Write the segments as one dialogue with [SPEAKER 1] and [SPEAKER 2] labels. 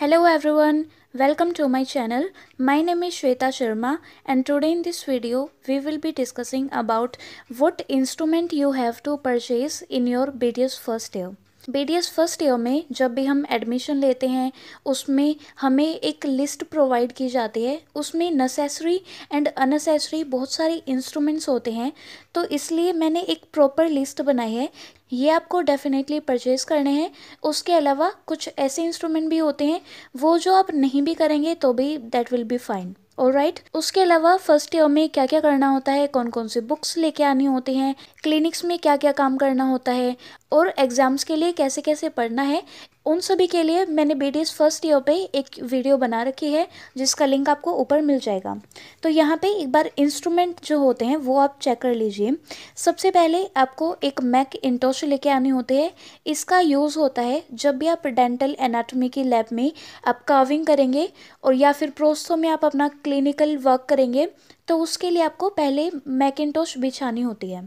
[SPEAKER 1] Hello everyone, welcome to my channel. My name is Shweta Sharma and today in this video we will be discussing about what instrument you have to purchase in your BTS first year. B first year में जब भी हम admission लेते हैं उसमें हमें एक list provide की जाती है उसमें नेसेसरी एंड अननेसेसरी बहुत सारे इंस्ट्रूमेंट्स होते हैं तो इसलिए मैंने एक प्रॉपर लिस्ट बनाई है ये आपको डेफिनेटली परचेज़ करने हैं उसके अलावा कुछ ऐसे इंस्ट्रूमेंट भी होते हैं वो जो आप नहीं भी करेंगे तो भी दैट विल बी फाइन और राइट उसके अलावा फर्स्ट ईयर में क्या क्या करना होता है कौन कौन से बुक्स लेके आनी होती हैं क्लिनिक्स में क्या क्या काम करना होता है और एग्ज़ाम्स के लिए कैसे कैसे पढ़ना है उन सभी के लिए मैंने B D S first year पे एक वीडियो बना रखी है जिसका लिंक आपको ऊपर मिल जाएगा तो यहाँ पे एक बार इंस्ट्रूमेंट जो होते हैं वो आप चेक कर लीजिए सबसे पहले आपको एक मैक इंटोश लेके आने होते हैं इसका यूज़ होता है जब भी आप डेंटल एनाटॉमी की लैब में आप कार्विंग करेंगे और या फिर प्रोस्तो में आप अपना क्लिनिकल वर्क करेंगे तो उसके लिए आपको पहले मैकिनटोश बिछानी होती है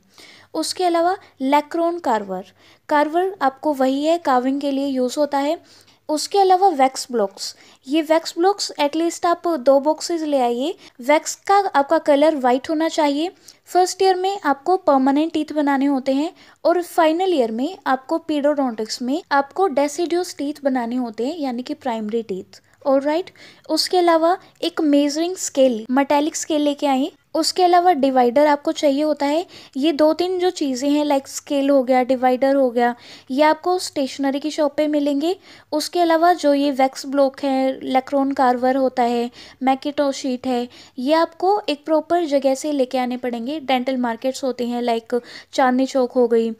[SPEAKER 1] उसके अलावा लेक्रोन कार्वर कार्वर आपको वही है काविंग के लिए यूज़ होता है उसके अलावा वैक्स ब्लॉक्स ये वैक्स ब्लॉक्स एटलीस्ट आप दो बॉक्सेस ले आइए वैक्स का आपका कलर वाइट होना चाहिए फर्स्ट ईयर में आपको परमानेंट टीथ बनाने होते हैं और फाइनल ईयर में आपको पीडोडोंटिक्स में आपको डेसीड्यूस टीथ बनाने होते हैं यानी कि प्राइमरी टीथ और राइट उसके अलावा एक मेजरिंग स्केल मेटेलिक स्केल लेके आई उसके अलावा डिवाइडर आपको चाहिए होता है ये दो तीन जो चीज़ें हैं लाइक स्केल हो गया डिवाइडर हो गया ये आपको स्टेशनरी की शॉप पे मिलेंगे उसके अलावा जो ये वैक्स ब्लॉक है लेक्रोन कार्वर होता है मैकेटो शीट है ये आपको एक प्रॉपर जगह से लेके आने पड़ेंगे डेंटल मार्केट्स होते हैं लाइक चांदनी चौक हो गई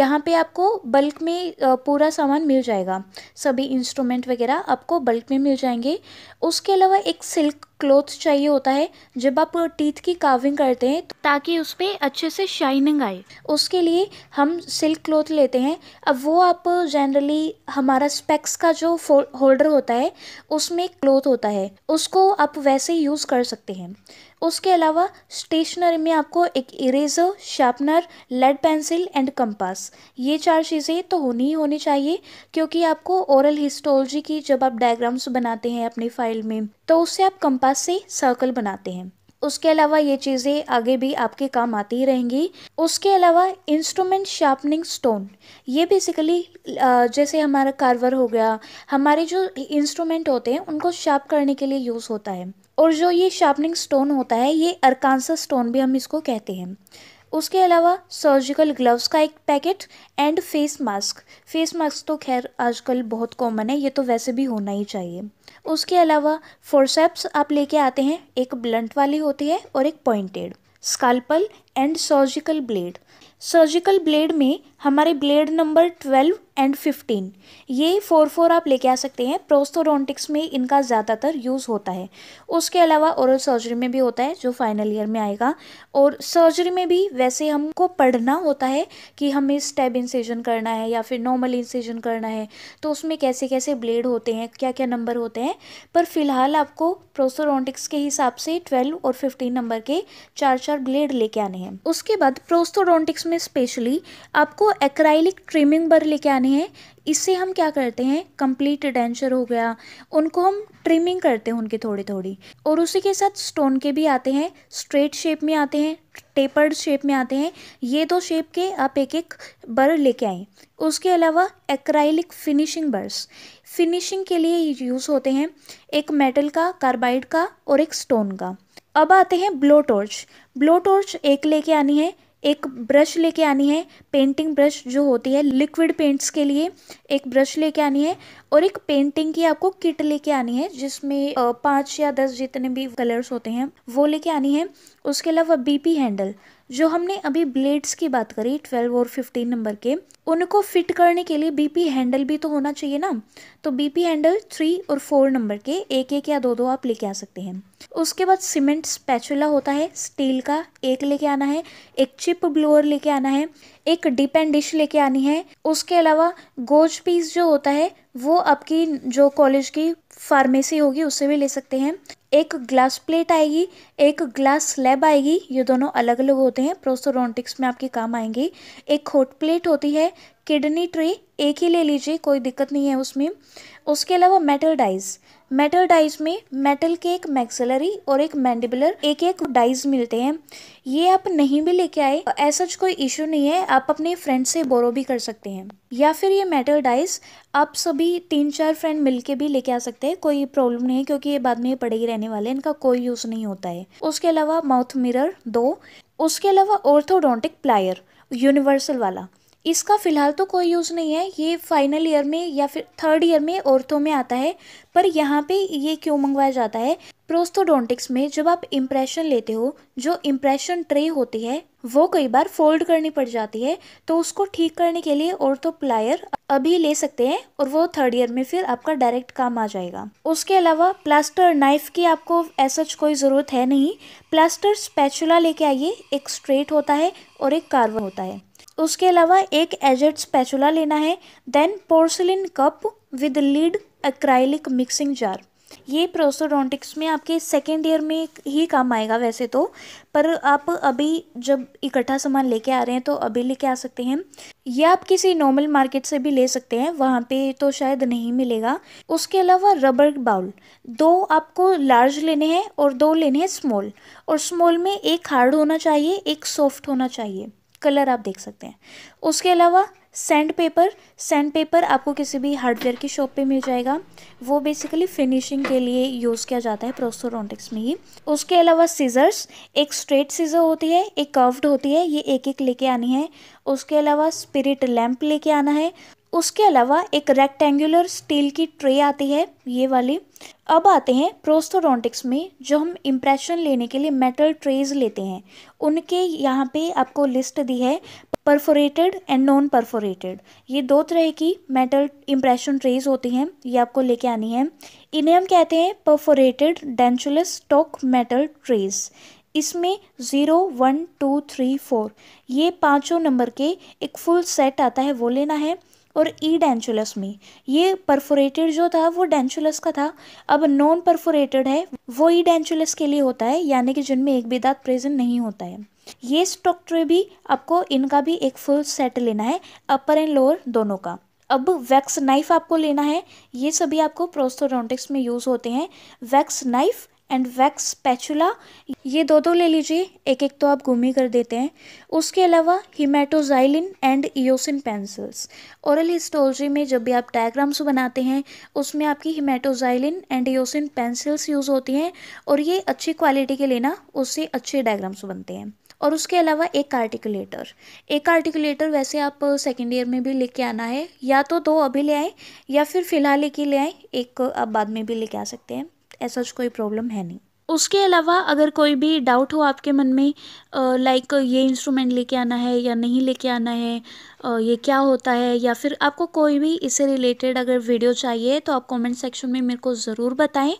[SPEAKER 1] यहाँ पर आपको बल्क में पूरा सामान मिल जाएगा सभी इंस्ट्रूमेंट वगैरह आपको बल्क में मिल जाएंगे उसके अलावा एक सिल्क क्लोथ चाहिए होता है जब आप टीथ की काविंग करते हैं ताकि उस पर अच्छे से शाइनिंग आए उसके लिए हम सिल्क क्लॉथ लेते हैं अब वो आप जनरली हमारा स्पेक्स का जो होल्डर होता है उसमें क्लॉथ होता है उसको आप वैसे यूज़ कर सकते हैं उसके अलावा स्टेशनरी में आपको एक eraser sharpener lead pencil and compass ये चार चीज़ें तो होनी ही होनी चाहिए क्योंकि आपको ओरल हिस्टोलॉजी की जब आप डायग्राम्स बनाते हैं अपनी फाइल में तो उससे आप कंपास से सर्कल बनाते हैं उसके अलावा ये चीज़ें आगे भी आपके काम आती ही रहेंगी उसके अलावा इंस्ट्रूमेंट शार्पनिंग स्टोन ये बेसिकली जैसे हमारा कार्वर हो गया हमारे जो इंस्ट्रूमेंट होते हैं उनको शार्प करने के लिए यूज़ होता है और जो ये शार्पनिंग स्टोन होता है ये अरकानसा स्टोन भी हम इसको कहते हैं उसके अलावा सर्जिकल ग्लव्स का एक packet and face mask face mask तो खैर आजकल बहुत कॉमन है ये तो वैसे भी होना ही चाहिए उसके अलावा फोरसेप्स आप लेके आते हैं एक ब्लंट वाली होती है और एक pointed scalpel and surgical blade surgical blade में हमारे blade number twelve and fifteen ये फोर फोर आप लेके आ सकते हैं प्रोस्थोरोंटिक्स में इनका ज़्यादातर यूज़ होता है उसके अलावा औरल सर्जरी में भी होता है जो फाइनल ईयर में आएगा और सर्जरी में भी वैसे हमको पढ़ना होता है कि हमें स्टेब इंसेजन करना है या फिर नॉर्मल इंसेजन करना है तो उसमें कैसे कैसे ब्लेड होते हैं क्या क्या नंबर होते हैं पर फिलहाल आपको प्रोस्थोरोंटिक्स के हिसाब से ट्वेल्व और फिफ्टीन नंबर के चार चार ब्लेड लेके आने हैं उसके बाद प्रोस्थोरोंटिक्स में स्पेशली आपको एक्राइलिक ट्रिमिंग बर लेके आने हैं इससे हम क्या करते हैं कंप्लीट डेंचर हो गया उनको हम ट्रिमिंग करते हैं उनके थोड़ी थोड़ी और उसी के साथ स्टोन के भी आते हैं स्ट्रेट शेप में आते हैं टेपर्ड शेप में आते हैं ये दो शेप के आप एक एक बर लेके आए उसके अलावा एक्राइलिक फिनिशिंग बर्स फिनिशिंग के लिए यूज़ होते हैं एक मेटल का कार्बाइड का और एक स्टोन का अब आते हैं ब्लो टॉर्च ब्लो टॉर्च एक लेके आनी है एक ब्रश लेके आनी है पेंटिंग ब्रश जो होती है लिक्विड पेंट्स के लिए एक ब्रश लेके आनी है और एक पेंटिंग की आपको किट लेके आनी है जिसमें पाँच या दस जितने भी कलर्स होते हैं वो लेके आनी है उसके अलावा बीपी हैंडल जो हमने अभी ब्लेड्स की बात करी ट्वेल्व और फिफ्टीन नंबर के उनको फिट करने के लिए बीपी हैंडल भी तो होना चाहिए ना तो बीपी हैंडल थ्री और फोर नंबर के एक एक या दो दो आप लेके आ सकते हैं उसके बाद सीमेंट स्पैचुला होता है स्टील का एक लेके आना है एक चिप ब्लोअर लेके आना है एक डिप एंड डिश लेके आनी है उसके अलावा गोज पीस जो होता है वो आपकी जो कॉलेज की फार्मेसी होगी उससे भी ले सकते हैं एक ग्लास प्लेट आएगी एक ग्लास स्लैब आएगी ये दोनों अलग अलग होते हैं प्रोसोरोंटिक्स में आपके काम आएंगी एक खोट प्लेट होती है किडनी ट्रे एक ही ले लीजिए कोई दिक्कत नहीं है उसमें उसके अलावा मेटल डाइज मेटल डाइज में मेटल के एक मैक्सिलरी और एक मैंडिबुलर एक एक डाइज मिलते हैं ये आप नहीं भी लेके आए ऐसा कोई इशू नहीं है आप अपने फ्रेंड से बोरो भी कर सकते हैं या फिर ये मेटल डाइज आप सभी तीन चार फ्रेंड मिलके भी लेके आ सकते हैं कोई प्रॉब्लम नहीं है क्योंकि ये बाद में पड़े ही रहने वाले हैं इनका कोई यूज़ नहीं होता है उसके अलावा माउथ मिरर दो उसके अलावा ऑर्थोडोंटिक प्लायर यूनिवर्सल वाला इसका फ़िलहाल तो कोई यूज़ नहीं है ये फाइनल ईयर में या फिर थर्ड ईयर में औरतों में आता है पर यहाँ पे ये क्यों मंगवाया जाता है प्रोस्थोडोंटिक्स में जब आप इम्प्रेशन लेते हो जो इम्प्रेशन ट्रे होती है वो कई बार फोल्ड करनी पड़ जाती है तो उसको ठीक करने के लिए और तो प्लायर अभी ले सकते हैं और वो थर्ड ईयर में फिर आपका डायरेक्ट काम आ जाएगा उसके अलावा प्लास्टर नाइफ की आपको ऐसा कोई ज़रूरत है नहीं प्लास्टर स्पैचुला लेके आइए एक स्ट्रेट होता है और एक कार्वन होता है उसके अलावा एक एजेड स्पैचुला लेना है then porcelain cup with lid acrylic mixing jar ये प्रोसोडोंटिक्स में आपके सेकेंड ईयर में ही काम आएगा वैसे तो पर आप अभी जब इकट्ठा सामान लेके आ रहे हैं तो अभी लेके आ सकते हैं या आप किसी नॉर्मल मार्केट से भी ले सकते हैं वहाँ पे तो शायद नहीं मिलेगा उसके अलावा रबर बाउल दो आपको लार्ज लेने हैं और दो लेने हैं स्मॉल और स्मॉल में एक हार्ड होना चाहिए एक सॉफ्ट होना चाहिए कलर आप देख सकते हैं उसके अलावा सैंड पेपर सैंड पेपर आपको किसी भी हार्डवेयर की शॉप पे मिल जाएगा वो बेसिकली फिनिशिंग के लिए यूज़ किया जाता है प्रोस्टोरोंटिक्स में ही उसके अलावा सीजर्स एक स्ट्रेट सीजर होती है एक कर्व्ड होती है ये एक एक लेके आनी है उसके अलावा स्पिरिट लैम्प लेके आना है उसके अलावा एक रेक्टेंगुलर स्टील की ट्रे आती है ये वाली अब आते हैं प्रोस्थोडोंटिक्स में जो हम इम्प्रेशन लेने के लिए मेटल ट्रेज लेते हैं उनके यहाँ पे आपको लिस्ट दी है परफोरेटेड एंड नॉन परफोरेटेड ये दो तरह की मेटल इम्प्रेशन ट्रेज होती हैं ये आपको लेके आनी है इन्हें हम कहते हैं perforated dentulous stock metal trays इसमें zero one two three four ये पाँचों नंबर के एक फुल सेट आता है वो लेना है और ई e डेंचुलस में ये परफोरेटेड जो था वो डेंचुलस का था अब नॉन परफोरेटेड है वो ई e डेंचुलस के लिए होता है यानी कि जिनमें एक भी दांत प्रेजेंट नहीं होता है ये स्टॉक भी आपको इनका भी एक फुल सेट लेना है अपर एंड लोअर दोनों का अब वैक्स नाइफ आपको लेना है ये सभी आपको प्रोस्थोडोंटिक्स में यूज़ होते हैं wax knife and wax spatula ये दो दो ले लीजिए एक एक तो आप गुमी कर देते हैं उसके अलावा hematoxylin and eosin pencils oral histology में जब भी आप डायग्राम्स बनाते हैं उसमें आपकी hematoxylin and eosin pencils use होती हैं और ये अच्छी क्वालिटी के लेना उससे अच्छे डायग्राम्स बनते हैं और उसके अलावा एक आर्टिकुलेटर एक आर्टिकुलेटर वैसे आप सेकेंड ईयर में भी लेके आना है या तो दो अभी ले आएँ या फिर फ़िलहाल एक ही ले आएँ एक आप बाद में भी लेके आ सकते हैं साथ ऐसा कोई प्रॉब्लम है नहीं उसके अलावा अगर कोई भी डाउट हो आपके मन में लाइक ये इंस्ट्रूमेंट लेके आना है या नहीं लेके आना है ये क्या होता है या फिर आपको कोई भी इससे रिलेटेड अगर वीडियो चाहिए तो आप कमेंट सेक्शन में मेरे को ज़रूर बताएं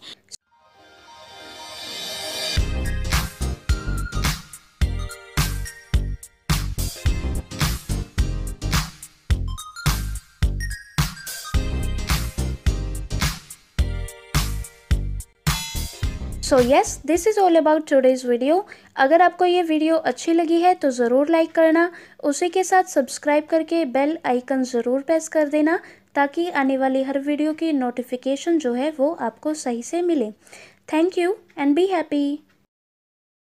[SPEAKER 1] so yes this is all about today's video अगर आपको ये वीडियो अच्छी लगी है तो ज़रूर लाइक करना उसी के साथ सब्सक्राइब करके बेल आइकन ज़रूर प्रेस कर देना ताकि आने वाली हर वीडियो की नोटिफिकेशन जो है वो आपको सही से मिले thank you and be happy